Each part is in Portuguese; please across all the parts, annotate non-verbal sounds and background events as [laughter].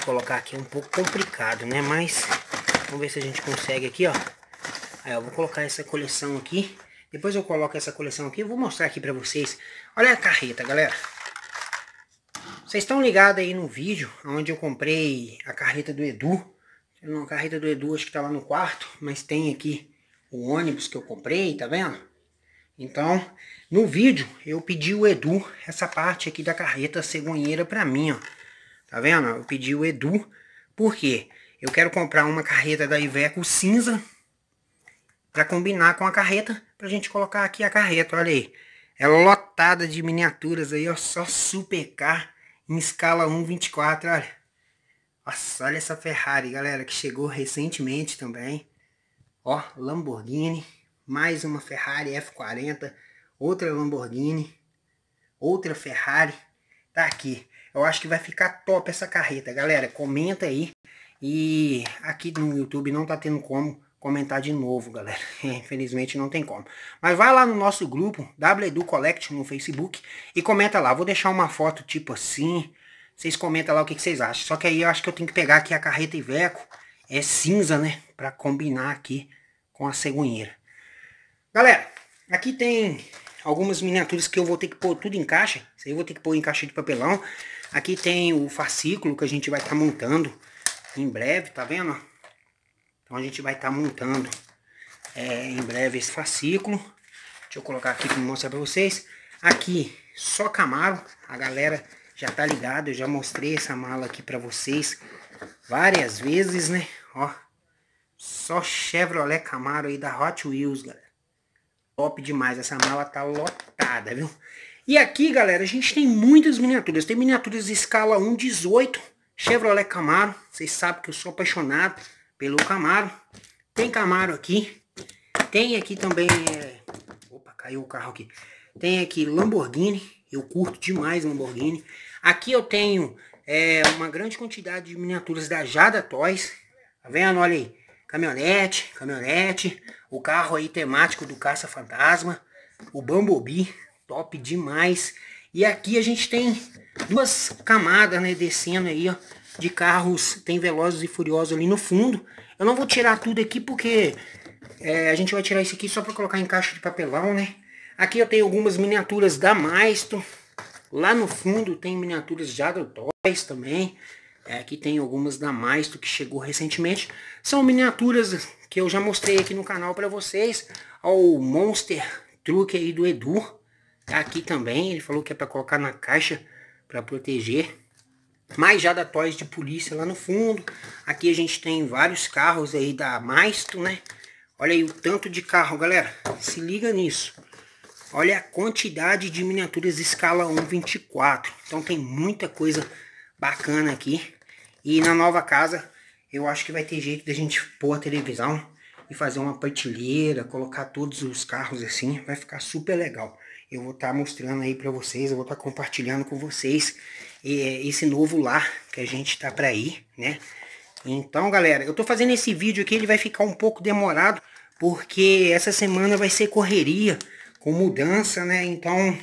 colocar aqui é um pouco complicado, né? Mas vamos ver se a gente consegue aqui, ó. Aí, eu vou colocar essa coleção aqui. Depois eu coloco essa coleção aqui. Eu vou mostrar aqui pra vocês. Olha a carreta, galera. Vocês estão ligados aí no vídeo onde eu comprei a carreta do Edu. A carreta do Edu acho que tá lá no quarto, mas tem aqui o ônibus que eu comprei, tá vendo? Então, no vídeo eu pedi o Edu essa parte aqui da carreta cegonheira pra mim, ó. Tá vendo? Eu pedi o Edu. Por quê? Eu quero comprar uma carreta da Iveco cinza para combinar com a carreta, pra gente colocar aqui a carreta, olha aí. Ela é lotada de miniaturas aí, ó, só supercar em escala 1/24, olha. Nossa, olha essa Ferrari, galera, que chegou recentemente também. Ó, Lamborghini, mais uma Ferrari F40, outra Lamborghini, outra Ferrari, tá aqui. Eu acho que vai ficar top essa carreta, galera. Comenta aí. E aqui no YouTube não tá tendo como comentar de novo, galera. [laughs] Infelizmente não tem como. Mas vai lá no nosso grupo, WEDU Collect, no Facebook, e comenta lá. Vou deixar uma foto tipo assim. Vocês comentam lá o que, que vocês acham. Só que aí eu acho que eu tenho que pegar aqui a carreta Iveco. É cinza, né? Pra combinar aqui com a cegonheira. Galera, aqui tem algumas miniaturas que eu vou ter que pôr tudo em caixa. Isso aí eu vou ter que pôr em caixa de papelão. Aqui tem o fascículo que a gente vai estar tá montando em breve, tá vendo? Então a gente vai estar tá montando é, em breve esse fascículo. Deixa eu colocar aqui para mostrar para vocês. Aqui, só Camaro. A galera já tá ligada, eu já mostrei essa mala aqui para vocês várias vezes, né? Ó, só Chevrolet Camaro aí da Hot Wheels, galera. Top demais. Essa mala tá lotada, viu? E aqui, galera, a gente tem muitas miniaturas. Tem miniaturas de escala 1.18, Chevrolet Camaro. Vocês sabem que eu sou apaixonado pelo Camaro. Tem Camaro aqui. Tem aqui também... É... Opa, caiu o carro aqui. Tem aqui Lamborghini. Eu curto demais Lamborghini. Aqui eu tenho é, uma grande quantidade de miniaturas da Jada Toys. Tá vendo? Olha aí caminhonete, caminhonete, o carro aí temático do Caça Fantasma, o Bumblebee, top demais. E aqui a gente tem duas camadas, né, descendo aí, ó, de carros, tem Velozes e Furiosos ali no fundo. Eu não vou tirar tudo aqui porque é, a gente vai tirar isso aqui só para colocar em caixa de papelão, né? Aqui eu tenho algumas miniaturas da Maestro. Lá no fundo tem miniaturas já do Toys também. É, aqui tem algumas da Maisto que chegou recentemente. São miniaturas que eu já mostrei aqui no canal para vocês. Olha o Monster Truque aí do Edu. Tá aqui também. Ele falou que é para colocar na caixa para proteger. Mas já da Toys de Polícia lá no fundo. Aqui a gente tem vários carros aí da Maisto, né? Olha aí o tanto de carro, galera. Se liga nisso. Olha a quantidade de miniaturas escala 124. Então tem muita coisa bacana aqui. E na nova casa, eu acho que vai ter jeito da gente pôr a televisão e fazer uma prateleira, colocar todos os carros assim, vai ficar super legal. Eu vou estar tá mostrando aí para vocês, eu vou estar tá compartilhando com vocês é, esse novo lar que a gente tá para ir, né? Então, galera, eu tô fazendo esse vídeo aqui, ele vai ficar um pouco demorado, porque essa semana vai ser correria com mudança, né? Então,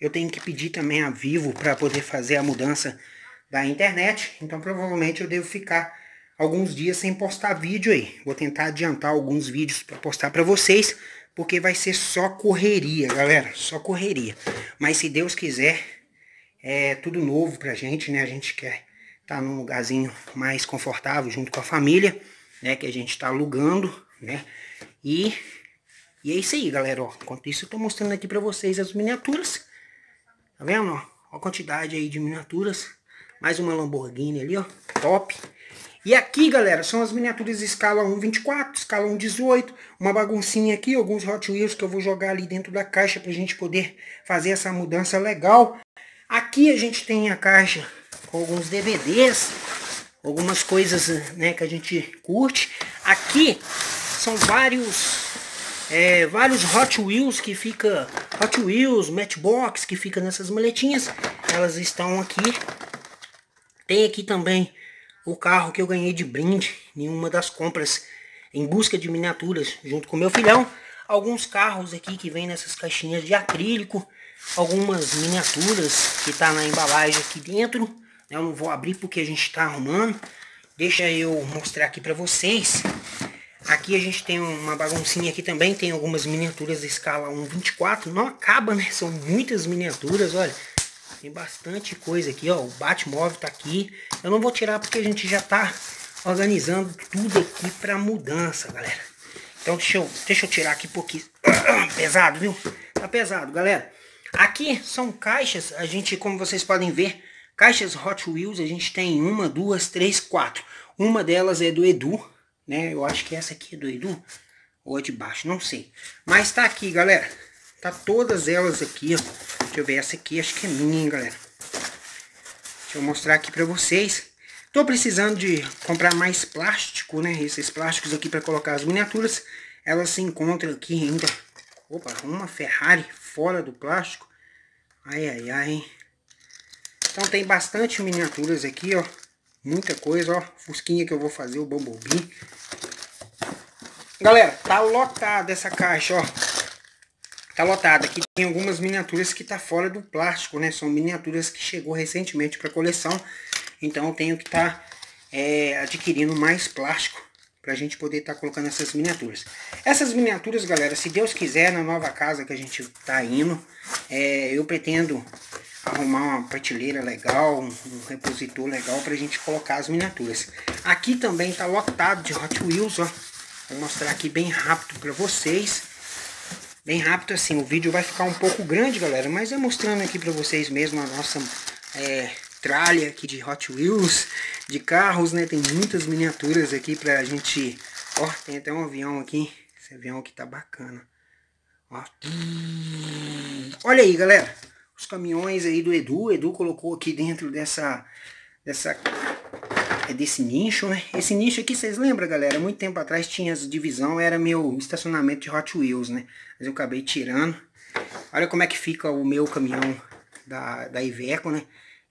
eu tenho que pedir também a Vivo para poder fazer a mudança da internet, então provavelmente eu devo ficar alguns dias sem postar vídeo aí. Vou tentar adiantar alguns vídeos para postar para vocês, porque vai ser só correria, galera, só correria. Mas se Deus quiser, é tudo novo pra gente, né? A gente quer estar tá num lugarzinho mais confortável junto com a família, né, que a gente tá alugando, né? E e é isso aí, galera, ó. Enquanto isso, eu tô mostrando aqui pra vocês as miniaturas. Tá vendo, ó? a quantidade aí de miniaturas mais uma Lamborghini ali, ó. Top. E aqui, galera, são as miniaturas escala 1.24, escala 1.18, uma baguncinha aqui, alguns Hot Wheels que eu vou jogar ali dentro da caixa para a gente poder fazer essa mudança legal. Aqui a gente tem a caixa com alguns DVDs, algumas coisas né, que a gente curte. Aqui são vários é, vários Hot Wheels que fica Hot Wheels, Matchbox que fica nessas maletinhas. Elas estão aqui tem aqui também o carro que eu ganhei de brinde em uma das compras em busca de miniaturas junto com meu filhão. Alguns carros aqui que vem nessas caixinhas de acrílico. Algumas miniaturas que tá na embalagem aqui dentro. Né? Eu não vou abrir porque a gente tá arrumando. Deixa eu mostrar aqui para vocês. Aqui a gente tem uma baguncinha aqui também. Tem algumas miniaturas escala 1.24. Não acaba, né? São muitas miniaturas, olha. Tem bastante coisa aqui, ó. O Batmóvel tá aqui. Eu não vou tirar porque a gente já tá organizando tudo aqui pra mudança, galera. Então deixa eu, deixa eu tirar aqui um pouquinho. [clears throat] Pesado, viu? Tá pesado, galera. Aqui são caixas, a gente, como vocês podem ver, caixas Hot Wheels, a gente tem uma, duas, três, quatro. Uma delas é do Edu, né? Eu acho que essa aqui é do Edu. Ou é de baixo, não sei. Mas tá aqui, galera. Tá todas elas aqui, ó. Deixa eu ver, essa aqui acho que é minha, hein, galera. Deixa eu mostrar aqui pra vocês. Tô precisando de comprar mais plástico, né? Esses plásticos aqui pra colocar as miniaturas. Elas se encontram aqui ainda. Opa, uma Ferrari fora do plástico. Ai, ai, ai, hein? Então tem bastante miniaturas aqui, ó. Muita coisa, ó. Fusquinha que eu vou fazer, o Bumblebee. Galera, tá lotada essa caixa, ó. Tá lotado. Aqui tem algumas miniaturas que tá fora do plástico, né? São miniaturas que chegou recentemente para coleção. Então eu tenho que estar tá, é, adquirindo mais plástico para a gente poder estar tá colocando essas miniaturas. Essas miniaturas, galera, se Deus quiser, na nova casa que a gente tá indo, é, eu pretendo arrumar uma prateleira legal, um, um repositor legal para a gente colocar as miniaturas. Aqui também tá lotado de Hot Wheels, ó. Vou mostrar aqui bem rápido para vocês bem rápido assim. O vídeo vai ficar um pouco grande, galera, mas é mostrando aqui para vocês mesmo a nossa é, tralha aqui de Hot Wheels, de carros, né? Tem muitas miniaturas aqui pra gente... Ó, tem até um avião aqui. Esse avião aqui tá bacana. Ó. Olha aí, galera. Os caminhões aí do Edu. O Edu colocou aqui dentro dessa... Dessa é desse nicho, né? Esse nicho aqui, vocês lembram, galera? Muito tempo atrás tinha as divisão, era meu estacionamento de Hot Wheels, né? Mas eu acabei tirando. Olha como é que fica o meu caminhão da, da Iveco, né?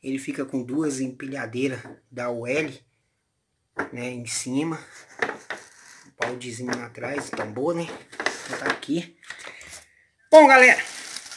Ele fica com duas empilhadeiras da UL, né? Em cima. Um baldezinho lá atrás, tambor, né? Então, tá aqui. Bom, galera,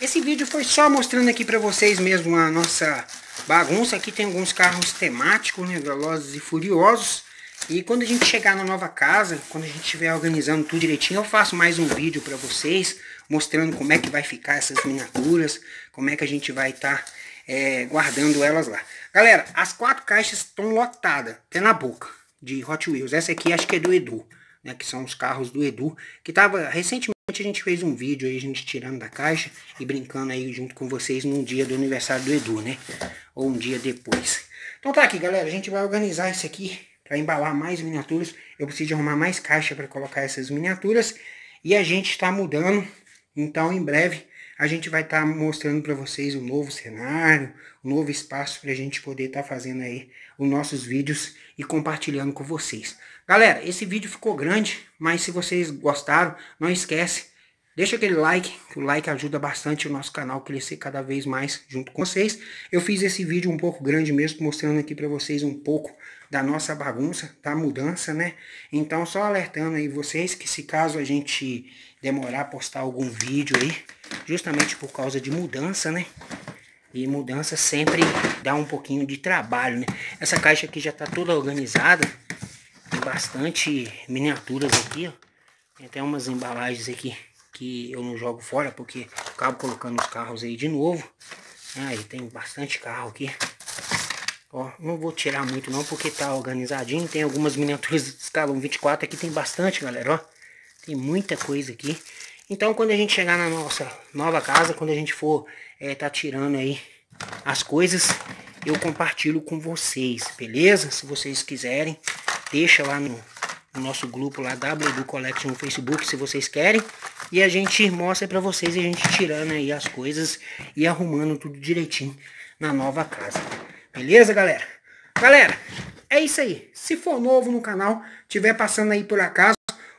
esse vídeo foi só mostrando aqui pra vocês mesmo a nossa bagunça. Aqui tem alguns carros temáticos, né? Velozes e Furiosos. E quando a gente chegar na nova casa, quando a gente estiver organizando tudo direitinho, eu faço mais um vídeo para vocês, mostrando como é que vai ficar essas miniaturas, como é que a gente vai estar tá, é, guardando elas lá. Galera, as quatro caixas estão lotadas, até na boca, de Hot Wheels. Essa aqui acho que é do Edu, né, que são os carros do Edu, que estava recentemente... A gente fez um vídeo aí, a gente tirando da caixa e brincando aí junto com vocês num dia do aniversário do Edu, né? Ou um dia depois. Então tá aqui, galera. A gente vai organizar isso aqui para embalar mais miniaturas. Eu preciso arrumar mais caixa para colocar essas miniaturas. E a gente está mudando. Então em breve a gente vai estar tá mostrando para vocês um novo cenário, um novo espaço para a gente poder estar tá fazendo aí os nossos vídeos e compartilhando com vocês. Galera, esse vídeo ficou grande, mas se vocês gostaram, não esquece, deixa aquele like, que o like ajuda bastante o nosso canal crescer cada vez mais junto com vocês. Eu fiz esse vídeo um pouco grande mesmo, mostrando aqui para vocês um pouco da nossa bagunça, da mudança, né? Então, só alertando aí vocês que se caso a gente demorar a postar algum vídeo aí, justamente por causa de mudança, né? E mudança sempre dá um pouquinho de trabalho, né? Essa caixa aqui já tá toda organizada, tem bastante miniaturas aqui, ó. Tem até umas embalagens aqui que eu não jogo fora, porque acabo colocando os carros aí de novo. Né? Aí tem bastante carro aqui. Ó, não vou tirar muito não, porque tá organizadinho. Tem algumas miniaturas de escala 24 aqui, tem bastante, galera, ó. Tem muita coisa aqui. Então, quando a gente chegar na nossa nova casa, quando a gente for é, tá tirando aí as coisas, eu compartilho com vocês, beleza? Se vocês quiserem, deixa lá no, no nosso grupo lá, WD Collection no Facebook, se vocês querem. E a gente mostra pra vocês, a gente tirando aí as coisas e arrumando tudo direitinho na nova casa. Beleza, galera? Galera, é isso aí. Se for novo no canal, tiver passando aí por acaso,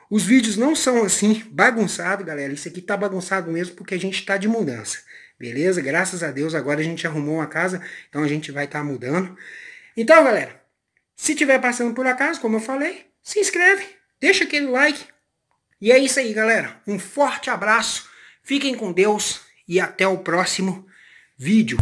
os vídeos não são assim bagunçado, galera. Isso aqui tá bagunçado mesmo porque a gente tá de mudança. Beleza? Graças a Deus agora a gente arrumou uma casa, então a gente vai estar tá mudando. Então, galera, se tiver passando por acaso, como eu falei, se inscreve, deixa aquele like. E é isso aí, galera. Um forte abraço. Fiquem com Deus e até o próximo vídeo.